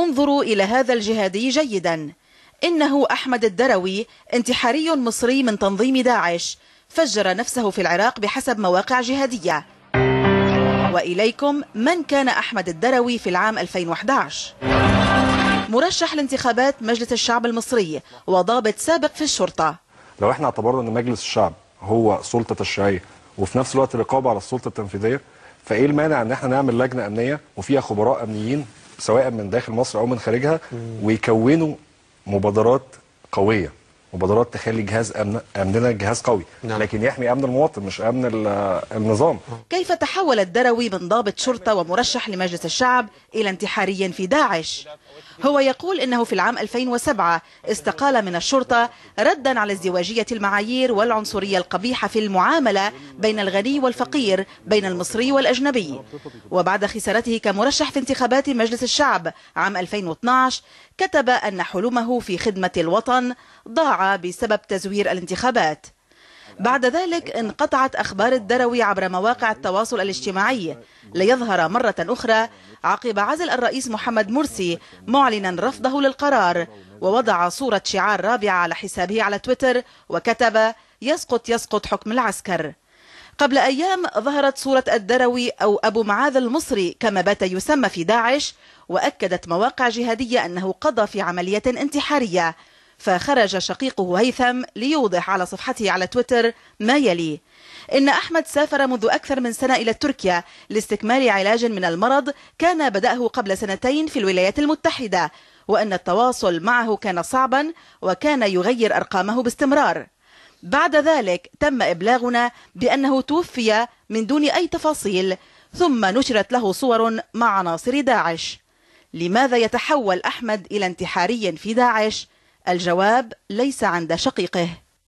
انظروا إلى هذا الجهادي جيدا إنه أحمد الدروي انتحاري مصري من تنظيم داعش فجر نفسه في العراق بحسب مواقع جهادية وإليكم من كان أحمد الدروي في العام 2011 مرشح لانتخابات مجلس الشعب المصري وضابط سابق في الشرطة لو احنا اعتبرنا ان مجلس الشعب هو سلطة تشريعية وفي نفس الوقت رقابة على السلطة التنفيذية فايه المانع ان احنا نعمل لجنة امنية وفيها خبراء امنيين سواء من داخل مصر او من خارجها ويكونوا مبادرات قويه مبادرات تخلي جهاز أمن امننا جهاز قوي نعم. لكن يحمي امن المواطن مش امن النظام كيف تحول الدروي من ضابط شرطه ومرشح لمجلس الشعب الى انتحاري في داعش هو يقول انه في العام 2007 استقال من الشرطه ردا على ازدواجيه المعايير والعنصريه القبيحه في المعامله بين الغني والفقير بين المصري والاجنبي وبعد خسارته كمرشح في انتخابات مجلس الشعب عام 2012 كتب ان حلمه في خدمه الوطن ضاع بسبب تزوير الانتخابات بعد ذلك انقطعت أخبار الدروي عبر مواقع التواصل الاجتماعي ليظهر مرة أخرى عقب عزل الرئيس محمد مرسي معلنا رفضه للقرار ووضع صورة شعار رابعة على حسابه على تويتر وكتب يسقط يسقط حكم العسكر قبل أيام ظهرت صورة الدروي أو أبو معاذ المصري كما بات يسمى في داعش وأكدت مواقع جهادية أنه قضى في عملية انتحارية فخرج شقيقه هيثم ليوضح على صفحته على تويتر ما يلي إن أحمد سافر منذ أكثر من سنة إلى تركيا لاستكمال علاج من المرض كان بدأه قبل سنتين في الولايات المتحدة وأن التواصل معه كان صعبا وكان يغير أرقامه باستمرار بعد ذلك تم إبلاغنا بأنه توفي من دون أي تفاصيل ثم نشرت له صور مع عناصر داعش لماذا يتحول أحمد إلى انتحاري في داعش؟ الجواب ليس عند شقيقه